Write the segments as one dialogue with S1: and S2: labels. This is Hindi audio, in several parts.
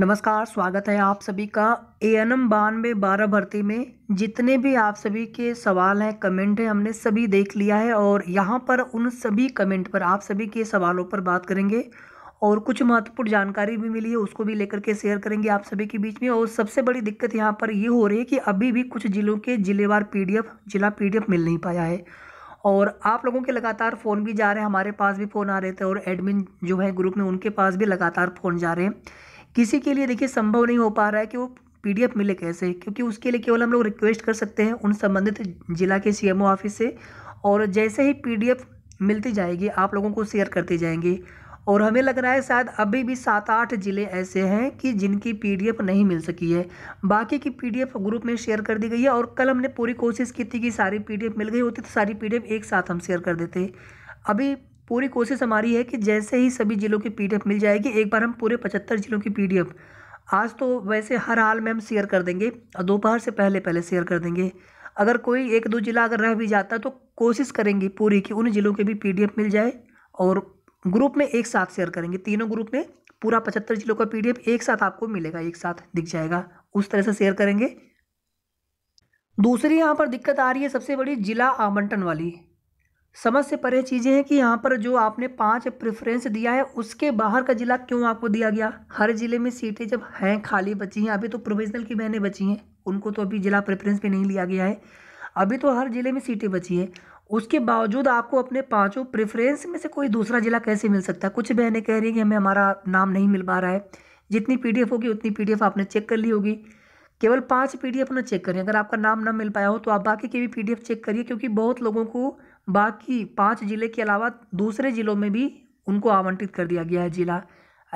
S1: नमस्कार स्वागत है आप सभी का ए एन एम बानवे बारह भर्ती में जितने भी आप सभी के सवाल हैं कमेंट हैं हमने सभी देख लिया है और यहाँ पर उन सभी कमेंट पर आप सभी के सवालों पर बात करेंगे और कुछ महत्वपूर्ण जानकारी भी मिली है उसको भी लेकर के शेयर करेंगे आप सभी के बीच में और सबसे बड़ी दिक्कत यहाँ पर ये यह हो रही है कि अभी भी कुछ ज़िलों के जिलेवार पी जिला पी मिल नहीं पाया है और आप लोगों के लगातार फ़ोन भी जा रहे हैं हमारे पास भी फ़ोन आ रहे थे और एडमिन जो है ग्रुप में उनके पास भी लगातार फ़ोन जा रहे हैं किसी के लिए देखिए संभव नहीं हो पा रहा है कि वो पीडीएफ मिले कैसे क्योंकि उसके लिए केवल हम लोग रिक्वेस्ट कर सकते हैं उन संबंधित जिला के सीएमओ ऑफिस से और जैसे ही पीडीएफ मिलती जाएगी आप लोगों को शेयर करते जाएंगे और हमें लग रहा है शायद अभी भी सात आठ ज़िले ऐसे हैं कि जिनकी पीडीएफ नहीं मिल सकी है बाकी की पीडीएफ ग्रुप में शेयर कर दी गई है और कल हमने पूरी कोशिश की थी कि सारी पीडीएफ मिल गई होती तो सारी पीडीएफ एक साथ हम शेयर कर देते अभी पूरी कोशिश हमारी है कि जैसे ही सभी ज़िलों की पीडीएफ मिल जाएगी एक बार हम पूरे पचहत्तर ज़िलों की पीडीएफ आज तो वैसे हर हाल में हम शेयर कर देंगे और दोपहर से पहले पहले शेयर कर देंगे अगर कोई एक दो ज़िला अगर रह भी जाता है तो कोशिश करेंगे पूरी कि उन ज़िलों के भी पी मिल जाए और ग्रुप में एक साथ शेयर करेंगे तीनों ग्रुप में पूरा पचहत्तर ज़िलों का पी एक साथ आपको मिलेगा एक साथ दिख जाएगा उस तरह से शेयर करेंगे दूसरी यहाँ पर दिक्कत आ रही है सबसे बड़ी जिला आवंटन वाली समझ से परे चीज़ें हैं कि यहाँ पर जो आपने पाँच प्रेफरेंस दिया है उसके बाहर का ज़िला क्यों आपको दिया गया हर ज़िले में सीटें जब हैं खाली बची हैं अभी तो प्रोविजनल की बहनें बची हैं उनको तो अभी ज़िला प्रेफरेंस भी नहीं लिया गया है अभी तो हर ज़िले में सीटें बची हैं उसके बावजूद आपको अपने पाँचों प्रेफरेंस में से कोई दूसरा ज़िला कैसे मिल सकता है कुछ बहनें कह रही हैं कि हमें हमारा नाम नहीं मिल पा रहा है जितनी पी होगी उतनी पी आपने चेक कर ली होगी केवल पाँच पी डी अपना चेक करें अगर आपका नाम ना मिल पाया हो तो आप बाकी के भी पी चेक करिए क्योंकि बहुत लोगों को बाकी पाँच ज़िले के अलावा दूसरे ज़िलों में भी उनको आवंटित कर दिया गया है ज़िला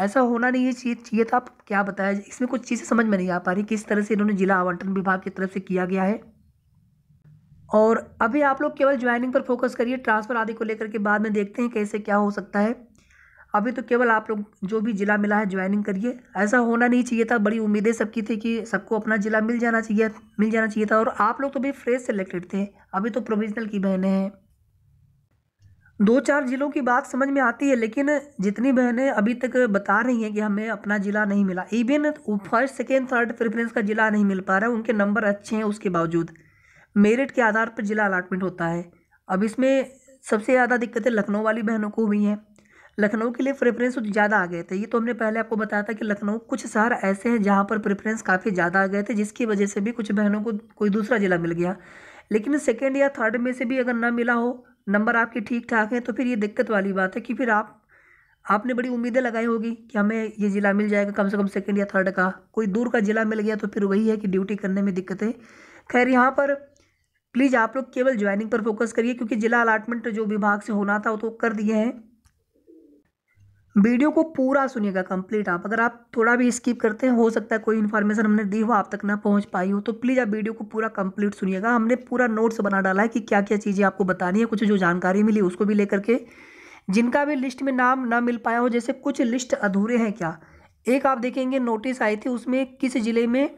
S1: ऐसा होना नहीं है चाहिए चाहिए था आप क्या बताया इसमें कुछ चीज़ें समझ में नहीं आ पा रही किस तरह से इन्होंने ज़िला आवंटन विभाग की तरफ से किया गया है और अभी आप लोग केवल ज्वाइनिंग पर फोकस करिए ट्रांसफ़र आदि को लेकर के बाद में देखते हैं कैसे क्या हो सकता है अभी तो केवल आप लोग जो भी ज़िला मिला है ज्वाइनिंग करिए ऐसा होना नहीं चाहिए था बड़ी उम्मीदें सबकी थी कि सबको अपना ज़िला मिल जाना चाहिए मिल जाना चाहिए था और आप लोग तो भी फ्रेश सेलेक्टेड थे अभी तो प्रोविजनल की बहनें हैं दो चार ज़िलों की बात समझ में आती है लेकिन जितनी बहनें अभी तक बता रही हैं कि हमें अपना ज़िला नहीं मिला even first second third preference का ज़िला नहीं मिल पा रहा है उनके नंबर अच्छे हैं उसके बावजूद मेरिट के आधार पर ज़िला अलाटमेंट होता है अब इसमें सबसे ज़्यादा दिक्कतें लखनऊ वाली बहनों को हुई हैं लखनऊ के लिए प्रेफरेंस ज़्यादा आ गए थे ये तो हमने पहले आपको बताया था कि लखनऊ कुछ शहर ऐसे हैं जहाँ पर प्रेफरेंस काफ़ी ज़्यादा आ गए थे जिसकी वजह से भी कुछ बहनों को कोई दूसरा ज़िला मिल गया लेकिन सेकेंड या थर्ड में से भी अगर ना मिला हो नंबर आपके ठीक ठाक हैं तो फिर ये दिक्कत वाली बात है कि फिर आप आपने बड़ी उम्मीदें लगाई होगी कि हमें ये ज़िला मिल जाएगा कम से कम सेकंड या थर्ड का कोई दूर का ज़िला मिल गया तो फिर वही है कि ड्यूटी करने में दिक्कतें खैर यहाँ पर प्लीज़ आप लोग केवल ज्वाइनिंग पर फोकस करिए क्योंकि ज़िला अलाटमेंट जो विभाग से होना था वो तो कर दिए हैं वीडियो को पूरा सुनिएगा कंप्लीट आप अगर आप थोड़ा भी स्किप करते हैं हो सकता है कोई इन्फॉर्मेशन हमने दी हो आप तक ना पहुंच पाई हो तो प्लीज़ आप वीडियो को पूरा कंप्लीट सुनिएगा हमने पूरा नोट्स बना डाला है कि क्या क्या चीज़ें आपको बतानी है कुछ जो जानकारी मिली उसको भी लेकर के जिनका भी लिस्ट में नाम ना मिल पाया हो जैसे कुछ लिस्ट अधूरे हैं क्या एक आप देखेंगे नोटिस आई थी उसमें किस ज़िले में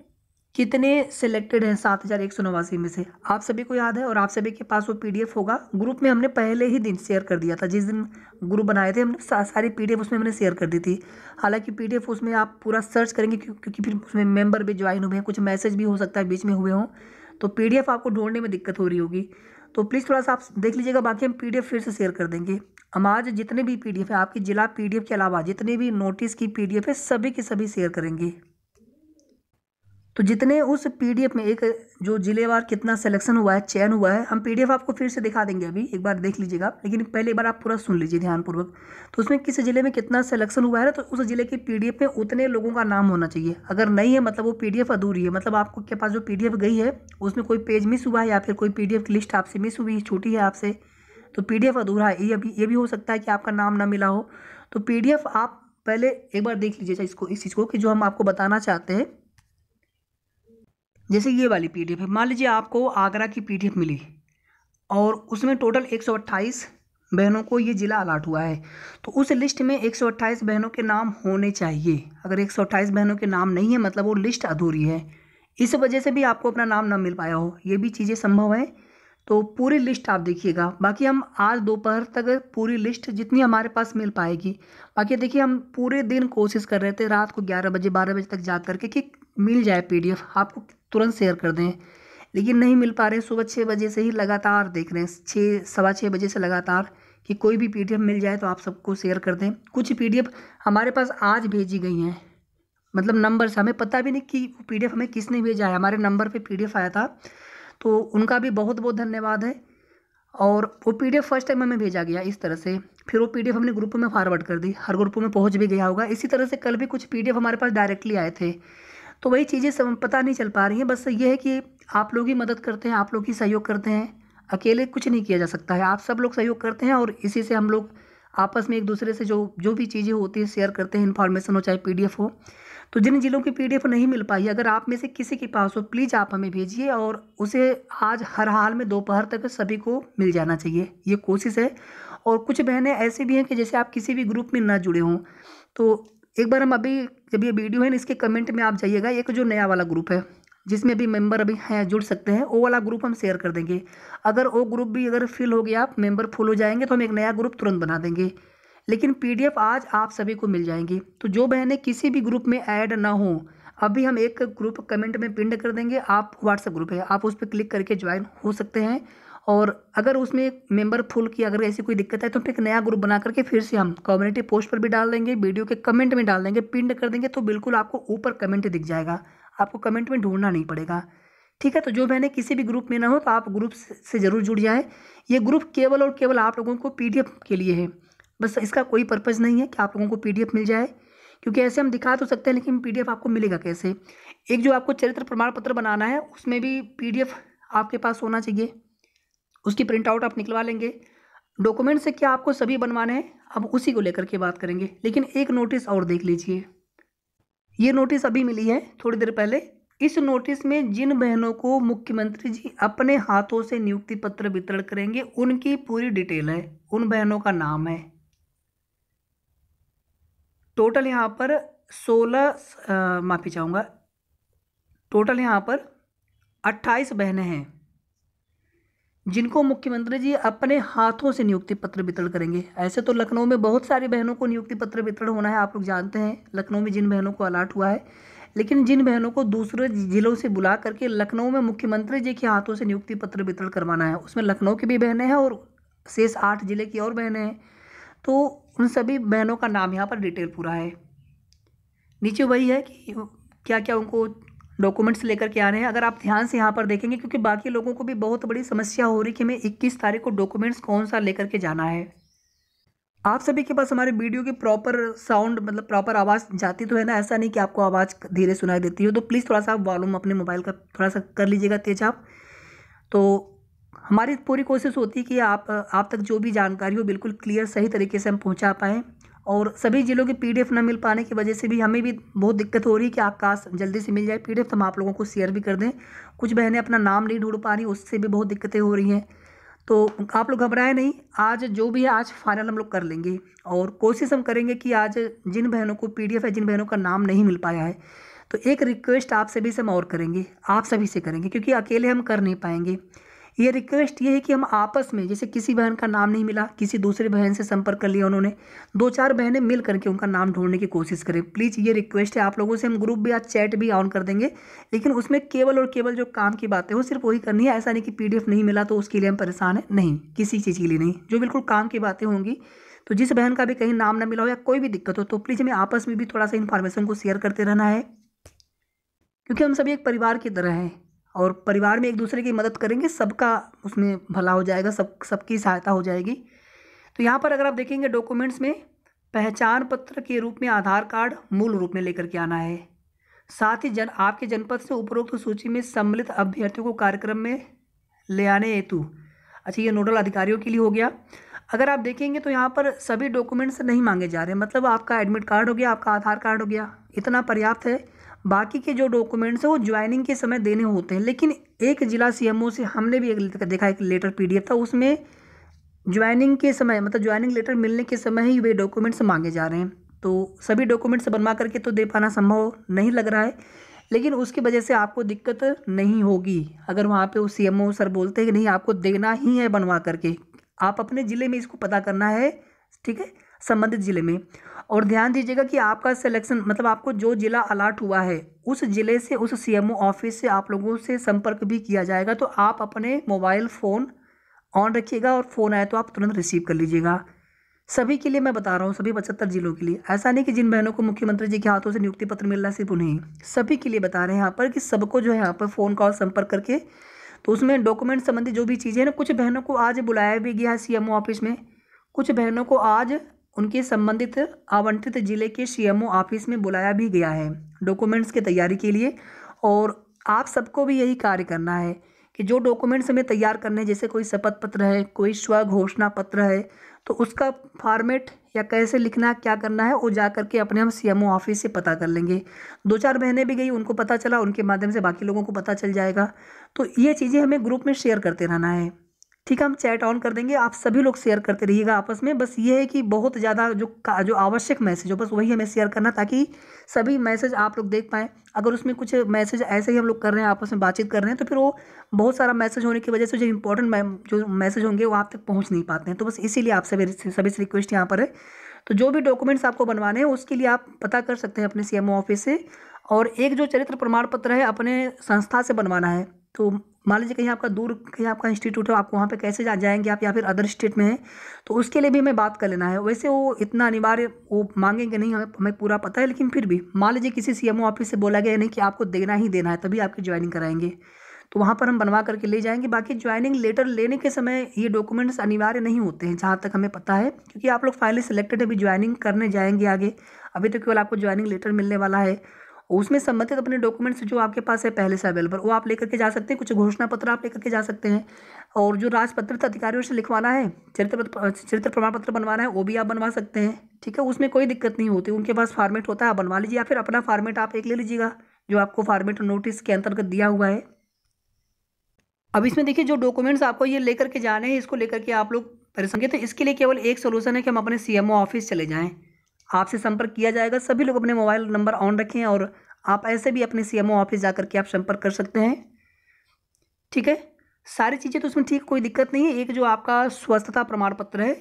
S1: कितने सिलेक्टेड हैं सात हज़ार एक सौ नवासी में से आप सभी को याद है और आप सभी के पास वो पीडीएफ होगा ग्रुप में हमने पहले ही दिन शेयर कर दिया था जिस दिन ग्रुप बनाए थे हमने सा, सारी पीडीएफ उसमें हमने शेयर कर दी थी हालांकि पीडीएफ उसमें आप पूरा सर्च करेंगे क्योंकि फिर उसमें मेम्बर भी ज्वाइन हुए हैं कुछ मैसेज भी हो सकता है बीच में हुए हों तो पी आपको ढूंढने में दिक्कत हो रही होगी तो प्लीज़ थोड़ा सा आप देख लीजिएगा बाकी हम पी फिर से शेयर कर देंगे हम आज जितने भी पी हैं आपकी जिला पी के अलावा जितने भी नोटिस की पी है सभी की सभी शेयर करेंगे तो जितने उस पीडीएफ में एक जो जिलेवार कितना सिलेक्शन हुआ है चयन हुआ है हम पीडीएफ आपको फिर से दिखा देंगे अभी एक बार देख लीजिएगा लेकिन पहले एक बार आप पूरा सुन लीजिए ध्यानपूर्वक तो उसमें किस जिले में कितना सिलेक्शन हुआ है तो उस जिले के पीडीएफ में उतने लोगों का नाम होना चाहिए अगर नहीं है मतलब वो पी अधूरी है मतलब आपको के पास जो पी गई है उसमें कोई पेज मिस हुआ है या फिर कोई पी की लिस्ट आपसे मिस हुई है छोटी है आपसे तो पी अधूरा है ये भी ये भी हो सकता है कि आपका नाम ना मिला हो तो पी आप पहले एक बार देख लीजिए इसको इस चीज़ को कि जो हम आपको बताना चाहते हैं जैसे ये वाली पीडीएफ है मान लीजिए आपको आगरा की पीडीएफ मिली और उसमें टोटल 128 बहनों को ये ज़िला अलाट हुआ है तो उस लिस्ट में 128 बहनों के नाम होने चाहिए अगर 128 बहनों के नाम नहीं है मतलब वो लिस्ट अधूरी है इस वजह से भी आपको अपना नाम ना मिल पाया हो ये भी चीज़ें संभव हैं तो पूरी लिस्ट आप देखिएगा बाकी हम आज दोपहर तक पूरी लिस्ट जितनी हमारे पास मिल पाएगी बाकी देखिए हम पूरे दिन कोशिश कर रहे थे रात को ग्यारह बजे बारह बजे तक जा करके कि मिल जाए पीडीएफ आपको तुरंत शेयर कर दें लेकिन नहीं मिल पा रहे सुबह छः बजे से ही लगातार देख रहे हैं छः सवा छः बजे से लगातार कि कोई भी पी मिल जाए तो आप सबको शेयर कर दें कुछ पी हमारे पास आज भेजी गई हैं मतलब नंबर से हमें पता भी नहीं कि पी हमें किसने भेजा है हमारे नंबर पे पी आया था तो उनका भी बहुत बहुत धन्यवाद है और वो पी फर्स्ट टाइम हमें भेजा गया इस तरह से फिर वो पी हमने ग्रुप में फॉरवर्ड कर दी हर ग्रुप में पहुंच भी गया होगा इसी तरह से कल भी कुछ पी हमारे पास डायरेक्टली आए थे तो वही चीज़ें सब पता नहीं चल पा रही हैं बस ये है कि आप लोग ही मदद करते हैं आप लोग ही सहयोग करते हैं अकेले कुछ नहीं किया जा सकता है आप सब लोग सहयोग करते हैं और इसी से हम लोग आपस में एक दूसरे से जो जो भी चीज़ें होती है शेयर करते हैं इन्फॉर्मेशन हो चाहे पी हो तो जिन जिलों की पी नहीं मिल पाई अगर आप में से किसी के पास हो प्लीज़ आप हमें भेजिए और उसे आज हर हाल में दोपहर तक सभी को मिल जाना चाहिए ये कोशिश है और कुछ बहनें ऐसी भी हैं कि जैसे आप किसी भी ग्रुप में ना जुड़े हों तो एक बार हम अभी जब ये वीडियो है ना इसके कमेंट में आप जाइएगा एक जो नया वाला ग्रुप है जिसमें भी मेंबर अभी हैं जुड़ सकते हैं वो वाला ग्रुप हम शेयर कर देंगे अगर वो ग्रुप भी अगर फिल हो गया आप मेंबर फुल हो जाएंगे तो हम एक नया ग्रुप तुरंत बना देंगे लेकिन पीडीएफ आज आप सभी को मिल जाएंगी तो जो बहनें किसी भी ग्रुप में ऐड ना हों अभी हम एक ग्रुप कमेंट में पिंड कर देंगे आप व्हाट्सएप ग्रुप है आप उस पर क्लिक करके ज्वाइन हो सकते हैं और अगर उसमें मेंबर फुल की अगर ऐसी कोई दिक्कत है तो एक नया ग्रुप बना करके फिर से हम कम्युनिटी पोस्ट पर भी डाल देंगे वीडियो के कमेंट में डाल देंगे पिंड कर देंगे तो बिल्कुल आपको ऊपर कमेंट दिख जाएगा आपको कमेंट में ढूंढना नहीं पड़ेगा ठीक है तो जो मैंने किसी भी ग्रुप में ना हो तो आप ग्रुप से ज़रूर जुड़ जाए ये ग्रुप केवल और केवल आप लोगों को पी के लिए है बस इसका कोई पर्पज़ नहीं है कि आप लोगों को पी मिल जाए क्योंकि ऐसे हम दिखा तो सकते हैं लेकिन पीडीएफ आपको मिलेगा कैसे एक जो आपको चरित्र प्रमाण पत्र बनाना है उसमें भी पीडीएफ आपके पास होना चाहिए उसकी प्रिंट आउट आप निकलवा लेंगे डॉक्यूमेंट से क्या आपको सभी बनवाने हैं अब उसी को लेकर के बात करेंगे लेकिन एक नोटिस और देख लीजिए ये नोटिस अभी मिली है थोड़ी देर पहले इस नोटिस में जिन बहनों को मुख्यमंत्री जी अपने हाथों से नियुक्ति पत्र वितरण करेंगे उनकी पूरी डिटेल है उन बहनों का नाम है टोटल यहाँ पर सोलह माफ़ी चाहूँगा टोटल यहाँ पर अट्ठाईस बहनें हैं जिनको मुख्यमंत्री जी अपने हाथों से नियुक्ति पत्र वितरण करेंगे ऐसे तो लखनऊ में बहुत सारी बहनों को नियुक्ति पत्र वितरण होना है आप लोग जानते हैं लखनऊ में जिन बहनों को अलाट हुआ है लेकिन जिन बहनों को दूसरे जिलों से बुला करके लखनऊ में मुख्यमंत्री जी के हाथों से नियुक्ति पत्र वितरण करवाना है उसमें लखनऊ की भी बहनें हैं और शेष आठ जिले की और बहनें हैं तो उन सभी बहनों का नाम यहाँ पर डिटेल पूरा है नीचे वही है कि क्या क्या उनको डॉक्यूमेंट्स लेकर के आ रहे हैं अगर आप ध्यान से यहाँ पर देखेंगे क्योंकि बाकी लोगों को भी बहुत बड़ी समस्या हो रही कि हमें इक्कीस तारीख को डॉक्यूमेंट्स कौन सा लेकर के जाना है आप सभी के पास हमारे वीडियो की प्रॉपर साउंड मतलब प्रॉपर आवाज़ जाती तो है ना ऐसा नहीं कि आपको आवाज़ धीरे सुनाई देती हो तो प्लीज़ थोड़ा सा आप वॉलूम अपने मोबाइल का थोड़ा सा कर लीजिएगा तेज आप तो हमारी पूरी कोशिश होती है कि आप आप तक जो भी जानकारी हो बिल्कुल क्लियर सही तरीके से हम पहुँचा पाएँ और सभी ज़िलों की पीडीएफ ना मिल पाने की वजह से भी हमें भी बहुत दिक्कत हो रही है कि आकाश जल्दी से मिल जाए पीडीएफ तो हम आप लोगों को शेयर भी कर दें कुछ बहनें अपना नाम नहीं ढूंढ पा रही उससे भी बहुत दिक्कतें हो रही हैं तो आप लोग घबराए नहीं आज जो भी है आज फाइनल हम लोग कर लेंगे और कोशिश हम करेंगे कि आज जिन बहनों को पी है जिन बहनों का नाम नहीं मिल पाया है तो एक रिक्वेस्ट आप सभी से हम और करेंगे आप सभी से करेंगे क्योंकि अकेले हम कर नहीं पाएंगे ये रिक्वेस्ट ये है कि हम आपस में जैसे किसी बहन का नाम नहीं मिला किसी दूसरे बहन से संपर्क कर लिया उन्होंने दो चार बहनें मिल करके उनका नाम ढूंढने की कोशिश करें प्लीज़ ये रिक्वेस्ट है आप लोगों से हम ग्रुप भी या चैट भी ऑन कर देंगे लेकिन उसमें केवल और केवल जो काम की बातें हो सिर्फ वही करनी है ऐसा नहीं कि पी नहीं मिला तो उसके लिए हम परेशान हैं नहीं किसी चीज़ के लिए नहीं जो बिल्कुल काम की बातें होंगी तो जिस बहन का भी कहीं नाम ना मिला हो या कोई भी दिक्कत हो तो प्लीज़ हमें आपस में भी थोड़ा सा इन्फॉर्मेशन को शेयर करते रहना है क्योंकि हम सभी एक परिवार की तरह हैं और परिवार में एक दूसरे की मदद करेंगे सबका उसमें भला हो जाएगा सब सबकी सहायता हो जाएगी तो यहाँ पर अगर आप देखेंगे डॉक्यूमेंट्स में पहचान पत्र के रूप में आधार कार्ड मूल रूप में लेकर के आना है साथ ही जन आपके जनपद से उपरोक्त सूची में सम्मिलित अभ्यर्थियों को कार्यक्रम में ले आने हेतु अच्छा ये नोडल अधिकारियों के लिए हो गया अगर आप देखेंगे तो यहाँ पर सभी डॉक्यूमेंट्स नहीं मांगे जा रहे हैं मतलब आपका एडमिट कार्ड हो गया आपका आधार कार्ड हो गया इतना पर्याप्त है बाकी के जो डॉक्यूमेंट्स हैं वो ज्वाइनिंग के समय देने होते हैं लेकिन एक जिला सीएमओ से हमने भी एक देखा एक लेटर पीडीएफ था उसमें ज्वाइनिंग के समय मतलब ज्वाइनिंग लेटर मिलने के समय ही वे डॉक्यूमेंट्स मांगे जा रहे हैं तो सभी डॉक्यूमेंट्स बनवा करके तो दे पाना संभव नहीं लग रहा है लेकिन उसकी वजह से आपको दिक्कत नहीं होगी अगर वहाँ पे सी एम सर बोलते हैं कि नहीं आपको देना ही है बनवा करके आप अपने ज़िले में इसको पता करना है ठीक है संबंधित ज़िले में और ध्यान दीजिएगा कि आपका सिलेक्शन मतलब आपको जो ज़िला अलाट हुआ है उस ज़िले से उस सीएमओ ऑफिस से आप लोगों से संपर्क भी किया जाएगा तो आप अपने मोबाइल फ़ोन ऑन रखिएगा और फ़ोन आए तो आप तुरंत रिसीव कर लीजिएगा सभी के लिए मैं बता रहा हूँ सभी पचहत्तर जिलों के लिए ऐसा नहीं कि जिन बहनों को मुख्यमंत्री जी के हाथों से नियुक्ति पत्र मिल रहा है सिर्फ उन्हें सभी के लिए बता रहे हैं यहाँ पर कि सबको जो है यहाँ पर फ़ोन कॉल संपर्क करके तो उसमें डॉक्यूमेंट संबंधी जो भी चीज़ें हैं ना कुछ बहनों को आज बुलाया भी गया है सी ऑफिस में कुछ बहनों को आज उनके संबंधित आवंटित जिले के सीएमओ ऑफिस में बुलाया भी गया है डॉक्यूमेंट्स की तैयारी के लिए और आप सबको भी यही कार्य करना है कि जो डॉक्यूमेंट्स हमें तैयार करने हैं जैसे कोई शपथ पत्र है कोई स्व घोषणा पत्र है तो उसका फॉर्मेट या कैसे लिखना क्या करना है वो जा करके अपने हम सी ऑफिस से पता कर लेंगे दो चार महीने भी गई उनको पता चला उनके माध्यम से बाकी लोगों को पता चल जाएगा तो ये चीज़ें हमें ग्रुप में शेयर करते रहना है ठीक है हम चैट ऑन कर देंगे आप सभी लोग शेयर करते रहिएगा आपस में बस ये है कि बहुत ज़्यादा जो जो आवश्यक मैसेज हो बस वही हमें शेयर करना ताकि सभी मैसेज आप लोग देख पाएँ अगर उसमें कुछ मैसेज ऐसे ही हम लोग कर रहे हैं आपस में बातचीत कर रहे हैं तो फिर वो बहुत सारा मैसेज होने की वजह से जो इंपॉर्टेंट जो मैसेज होंगे वो आप तक पहुँच नहीं पाते हैं तो बस इसीलिए आप सभी सभी से रिक्वेस्ट यहाँ पर है तो जो भी डॉक्यूमेंट्स आपको बनवाने हैं उसके लिए आप पता कर सकते हैं अपने सी ऑफिस से और एक जो चरित्र प्रमाण पत्र है अपने संस्था से बनवाना है तो मान लीजिए कहीं आपका दूर कहीं आपका इंस्टीट्यूट है आप वहाँ पे कैसे जा जाएंगे आप या फिर अदर स्टेट में हैं तो उसके लिए भी हमें बात कर लेना है वैसे वो इतना अनिवार्य वो मांगेंगे नहीं हमें हमें पूरा पता है लेकिन फिर भी मान लीजिए किसी सी ऑफिस से बोला गया नहीं कि आपको देना ही देना है तभी आपकी ज्वाइनिंग कराएंगे तो वहाँ पर हम बनवा करके ले जाएंगे बाकी ज्वाइनिंग लेटर लेने के समय ये डॉक्यूमेंट्स अनिवार्य नहीं होते हैं जहाँ तक हमें पता है क्योंकि आप लोग फाइनली सिलेक्टेड अभी ज्वाइनिंग करने जाएंगे आगे अभी तो केवल आपको ज्वाइनिंग लेटर मिलने वाला है उसमें संबंधित अपने डॉक्यूमेंट्स जो आपके पास है पहले से अवेलेबल वो आप लेकर के जा सकते हैं कुछ घोषणा पत्र आप लेकर के जा सकते हैं और जो राजपत्रित अधिकारियों से लिखवाना है चरित्र चरित्र प्रमाण पत्र बनवाना है वो भी आप बनवा सकते हैं ठीक है उसमें कोई दिक्कत नहीं होती उनके पास फार्मेट होता है आप बनवा लीजिए या फिर अपना फार्मेट आप एक ले लीजिएगा जो आपको फार्मेट नोटिस के अंतर्गत दिया हुआ है अब इसमें देखिए जो डॉक्यूमेंट्स आपको ये लेकर के जाने हैं इसको लेकर के आप लोग परेशान तो इसके लिए केवल एक सोल्यूशन है कि हम अपने सीएमओ ऑफिस चले जाएँ आपसे संपर्क किया जाएगा सभी लोग अपने मोबाइल नंबर ऑन रखें और आप ऐसे भी अपने सीएमओ ऑफिस जा कर के आप संपर्क कर सकते हैं ठीक है सारी चीज़ें तो उसमें ठीक कोई दिक्कत नहीं है एक जो आपका स्वस्थता प्रमाण पत्र है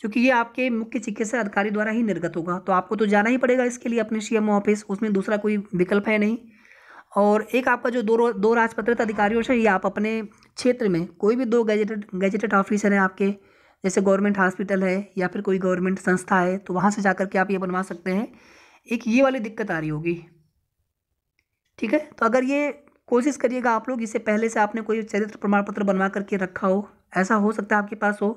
S1: क्योंकि ये आपके मुख्य चिकित्सा अधिकारी द्वारा ही निर्गत होगा तो आपको तो जाना ही पड़ेगा इसके लिए अपने सी ऑफिस उसमें दूसरा कोई विकल्प है नहीं और एक आपका जो दो दो राजपत्रित अधिकारियों से ये आप अपने क्षेत्र में कोई भी दो गैजेटेड गैजेटेड ऑफिसर हैं आपके जैसे गवर्नमेंट हॉस्पिटल है या फिर कोई गवर्नमेंट संस्था है तो वहाँ से जा कर के आप ये बनवा सकते हैं एक ये वाली दिक्कत आ रही होगी ठीक है तो अगर ये कोशिश करिएगा आप लोग इससे पहले से आपने कोई चरित्र प्रमाण पत्र बनवा करके रखा हो ऐसा हो सकता है आपके पास हो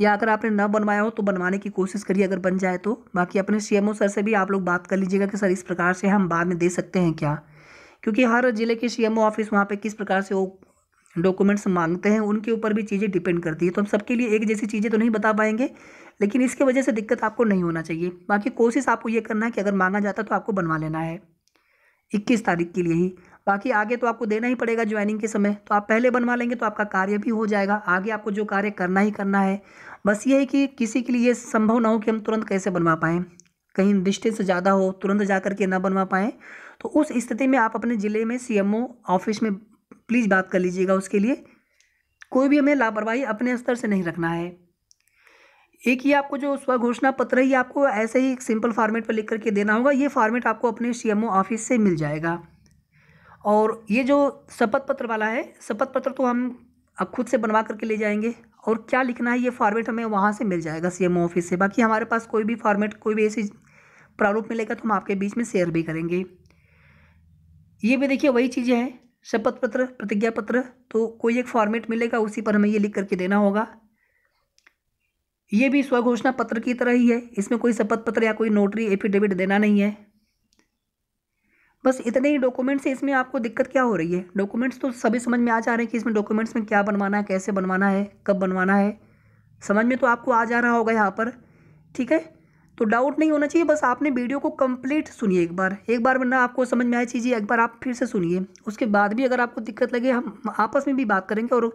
S1: या अगर आपने न बनवाया हो तो बनवाने की कोशिश करिए अगर बन जाए तो बाकी अपने सीएमओ सर से भी आप लोग बात कर लीजिएगा कि सर इस प्रकार से हम बाद में दे सकते हैं क्या क्योंकि हर ज़िले के सीएमओ ऑफिस वहाँ पे किस प्रकार से वो डॉक्यूमेंट्स मांगते हैं उनके ऊपर भी चीज़ें डिपेंड करती है तो हम सबके लिए एक जैसी चीज़ें तो नहीं बता पाएंगे लेकिन इसके वजह से दिक्कत आपको नहीं होना चाहिए बाकी कोशिश आपको ये करना है कि अगर मांगा जाता तो आपको बनवा लेना है इक्कीस तारीख के लिए ही बाकी आगे तो आपको देना ही पड़ेगा ज्वाइनिंग के समय तो आप पहले बनवा लेंगे तो आपका कार्य भी हो जाएगा आगे आपको जो कार्य करना ही करना है बस ये है कि किसी के लिए संभव ना हो कि हम तुरंत कैसे बनवा पाएँ कहीं डिस्टेंस ज़्यादा हो तुरंत जा करके ना बनवा पाएँ तो उस स्थिति में आप अपने ज़िले में सीएमओ ऑफिस में प्लीज़ बात कर लीजिएगा उसके लिए कोई भी हमें लापरवाही अपने स्तर से नहीं रखना है एक ही आपको जो स्व घोषणा पत्र है ये आपको ऐसे ही एक सिंपल फॉर्मेट पर लिख करके देना होगा ये फॉर्मेट आपको अपने सीएमओ ऑफिस से मिल जाएगा और ये जो शपथ पत्र वाला है शपथ पत्र तो हम अब खुद से बनवा करके ले जाएंगे और क्या लिखना है ये फॉर्मेट हमें वहाँ से मिल जाएगा सीएमओ ऑफिस से बाकी हमारे पास कोई भी फॉर्मेट कोई भी ऐसी प्रारूप मिलेगा तो हम आपके बीच में शेयर भी करेंगे ये भी देखिए वही चीज़ें हैं शपथ पत्र प्रतिज्ञा पत्र तो कोई एक फॉर्मेट मिलेगा उसी पर हमें ये लिख करके देना होगा ये भी स्वघोषणा पत्र की तरह ही है इसमें कोई शपथ पत्र या कोई नोटरी एफिडेविट देना नहीं है बस इतने ही डॉक्यूमेंट्स हैं इसमें आपको दिक्कत क्या हो रही है डॉक्यूमेंट्स तो सभी समझ में आ जा रहे हैं कि इसमें डॉक्यूमेंट्स में क्या बनवाना है कैसे बनवाना है कब बनवाना है समझ में तो आपको आ जा रहा होगा यहाँ पर ठीक है तो डाउट नहीं होना चाहिए बस आपने वीडियो को कंप्लीट सुनिए एक बार एक बार वरना आपको समझ में आए चीज़ें एक बार आप फिर से सुनिए उसके बाद भी अगर आपको दिक्कत लगे हम आपस में भी बात करेंगे और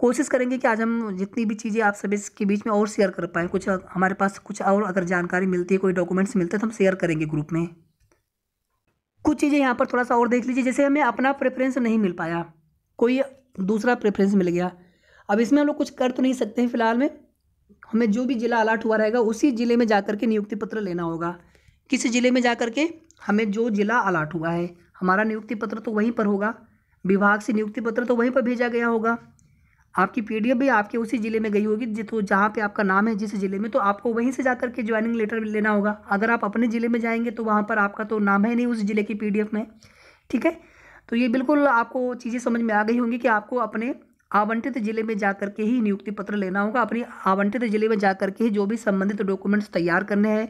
S1: कोशिश करेंगे कि आज हम जितनी भी चीज़ें आप सभी के बीच में और शेयर कर पाएँ कुछ हमारे पास कुछ और अगर जानकारी मिलती है कोई डॉक्यूमेंट्स मिलते हैं तो हम शेयर करेंगे ग्रुप में कुछ चीज़ें यहाँ पर थोड़ा सा और देख लीजिए जैसे हमें अपना प्रेफरेंस नहीं मिल पाया कोई दूसरा प्रेफरेंस मिल गया अब इसमें हम लोग कुछ कर तो नहीं सकते हैं फिलहाल में हमें जो भी ज़िला अलाट हुआ रहेगा उसी ज़िले में जा के नियुक्ति पत्र लेना होगा किस ज़िले में जाकर के हमें जो ज़िला अलाट हुआ है हमारा नियुक्ति पत्र तो वहीं पर होगा विभाग से नियुक्ति पत्र तो वहीं पर भेजा गया होगा आपकी पी भी आपके उसी ज़िले में गई होगी तो जहाँ पर आपका नाम है जिस ज़िले में तो आपको वहीं से जा के ज्वाइनिंग लेटर लेना होगा अगर आप अपने ज़िले में जाएंगे तो वहाँ पर आपका तो नाम है नहीं उस ज़िले की पी में ठीक है तो ये बिल्कुल आपको चीज़ें समझ में आ गई होंगी कि आपको अपने आवंटित जिले में जाकर के ही नियुक्ति पत्र लेना होगा अपनी आवंटित जिले में जाकर के ही जो भी संबंधित डॉक्यूमेंट्स तैयार करने हैं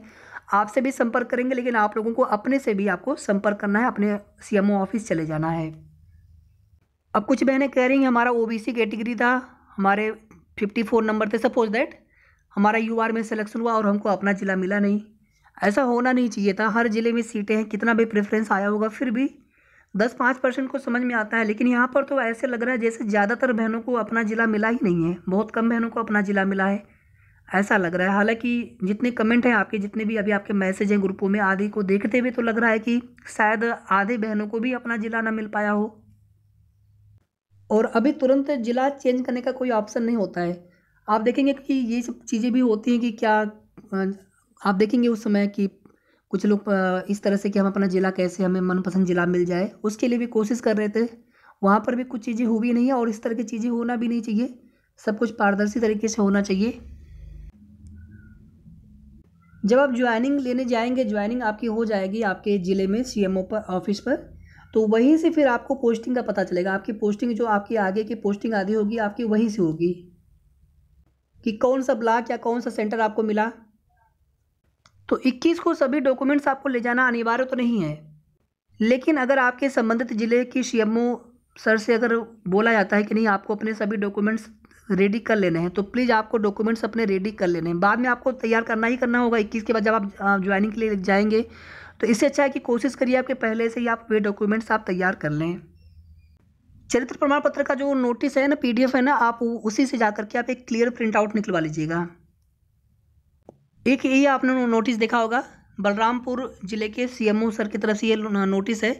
S1: आपसे भी संपर्क करेंगे लेकिन आप लोगों को अपने से भी आपको संपर्क करना है अपने सी ऑफिस चले जाना है अब कुछ बहनें कह रही हैं हमारा ओ कैटेगरी था हमारे फिफ्टी फोर नंबर थे सपोज दैट हमारा यू में सिलेक्शन हुआ और हमको अपना ज़िला मिला नहीं ऐसा होना नहीं चाहिए था हर ज़िले में सीटें हैं कितना भी प्रेफरेंस आया होगा फिर भी दस पाँच परसेंट को समझ में आता है लेकिन यहाँ पर तो ऐसे लग रहा है जैसे ज़्यादातर बहनों को अपना ज़िला मिला ही नहीं है बहुत कम बहनों को अपना ज़िला मिला है ऐसा लग रहा है हालांकि जितने कमेंट हैं आपके जितने भी अभी आपके मैसेज हैं ग्रुपों में आदि को देखते हुए तो लग रहा है कि शायद आधे बहनों को भी अपना ज़िला ना मिल पाया हो और अभी तुरंत ज़िला चेंज करने का कोई ऑप्शन नहीं होता है आप देखेंगे कि ये सब चीज़ें भी होती हैं कि क्या आप देखेंगे उस समय कि कुछ लोग इस तरह से कि हम अपना ज़िला कैसे हमें मनपसंद ज़िला मिल जाए उसके लिए भी कोशिश कर रहे थे वहाँ पर भी कुछ चीज़ें हुई नहीं है और इस तरह की चीज़ें होना भी नहीं चाहिए सब कुछ पारदर्शी तरीके से होना चाहिए जब आप ज्वाइनिंग लेने जाएंगे ज्वाइनिंग आपकी हो जाएगी आपके ज़िले में सीएमओ पर ऑफिस पर तो वहीं से फिर आपको पोस्टिंग का पता चलेगा आपकी पोस्टिंग जो आपकी आगे की पोस्टिंग आधी होगी आपकी वहीं से होगी कि कौन सा ब्लॉक या कौन सा सेंटर आपको मिला तो 21 को सभी डॉक्यूमेंट्स आपको ले जाना अनिवार्य तो नहीं है लेकिन अगर आपके संबंधित ज़िले की सी सर से अगर बोला जाता है कि नहीं आपको अपने सभी डॉक्यूमेंट्स रेडी कर लेने हैं तो प्लीज़ आपको डॉक्यूमेंट्स अपने रेडी कर लेने हैं बाद में आपको तैयार करना ही करना होगा इक्कीस के बाद जब आप ज्वाइनिंग के लिए जाएंगे तो इससे अच्छा है कि कोशिश करिए आपके पहले से ही आप वे डॉक्यूमेंट्स आप तैयार कर लें चरित्र प्रमाण पत्र का जो नोटिस है ना पीडीएफ है ना आप उसी से जा के आप एक क्लियर प्रिंट आउट निकलवा लीजिएगा एक ये आपने नोटिस देखा होगा बलरामपुर ज़िले के सीएमओ सर की तरफ से ये नोटिस है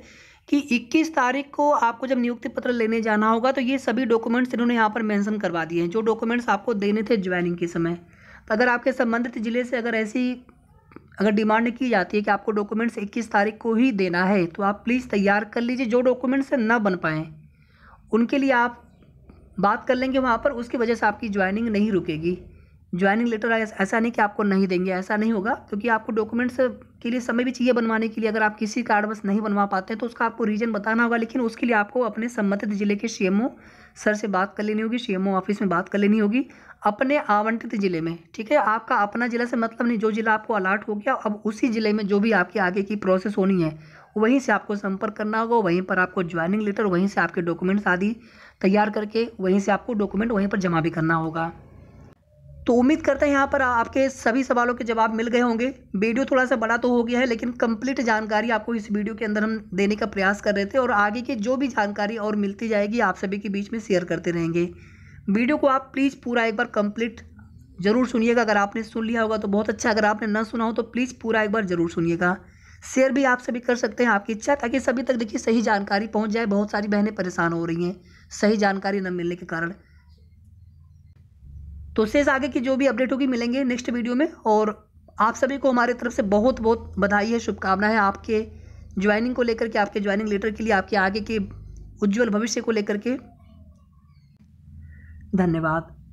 S1: कि 21 तारीख को आपको जब नियुक्ति पत्र लेने जाना होगा तो ये सभी डॉक्यूमेंट्स इन्होंने यहाँ पर मेंशन करवा दिए हैं जो डॉक्यूमेंट्स आपको देने थे ज्वाइनिंग के समय तो अगर आपके संबंधित ज़िले से अगर ऐसी अगर डिमांड की जाती है कि आपको डॉक्यूमेंट्स 21 तारीख को ही देना है तो आप प्लीज़ तैयार कर लीजिए जो डॉक्यूमेंट्स न बन पाएँ उनके लिए आप बात कर लेंगे वहाँ पर उसकी वजह से आपकी ज्वाइनिंग नहीं रुकेगी ज्वाइनिंग लेटर ऐसा नहीं कि आपको नहीं देंगे ऐसा नहीं होगा क्योंकि आपको डॉक्यूमेंट्स के लिए समय भी चाहिए बनवाने के लिए अगर आप किसी कार्ड बस नहीं बनवा पाते हैं तो उसका आपको रीज़न बताना होगा लेकिन उसके लिए आपको अपने संबंधित जिले के सी सर से बात कर लेनी होगी सी ऑफिस में बात कर लेनी होगी अपने आवंटित ज़िले में ठीक है आपका अपना ज़िला से मतलब नहीं जो ज़िला आपको अलाट हो गया अब उसी ज़िले में जो भी आपके आगे की प्रोसेस होनी है वहीं से आपको संपर्क करना होगा वहीं पर आपको ज्वाइनिंग लेटर वहीं से आपके डॉक्यूमेंट्स आदि तैयार करके वहीं से आपको डॉक्यूमेंट वहीं पर जमा भी करना होगा तो उम्मीद करते हैं यहाँ पर आपके सभी सवालों के जवाब मिल गए होंगे वीडियो थोड़ा सा बड़ा तो हो गया है लेकिन कंप्लीट जानकारी आपको इस वीडियो के अंदर हम देने का प्रयास कर रहे थे और आगे की जो भी जानकारी और मिलती जाएगी आप सभी के बीच में शेयर करते रहेंगे वीडियो को आप प्लीज़ पूरा एक बार कंप्लीट ज़रूर सुनिएगा अगर आपने सुन लिया होगा तो बहुत अच्छा अगर आपने ना सुना हो तो प्लीज़ पूरा एक बार ज़रूर सुनिएगा शेयर भी आप सभी कर सकते हैं आपकी इच्छा ताकि सभी तक देखिए सही जानकारी पहुंच जाए बहुत सारी बहनें परेशान हो रही हैं सही जानकारी न मिलने के कारण तो उससे आगे की जो भी अपडेट होगी मिलेंगे नेक्स्ट वीडियो में और आप सभी को हमारे तरफ से बहुत बहुत बधाई है शुभकामनाएं आपके ज्वाइनिंग को लेकर के आपके ज्वाइनिंग लेटर के लिए आपके आगे के उज्जवल भविष्य को लेकर के धन्यवाद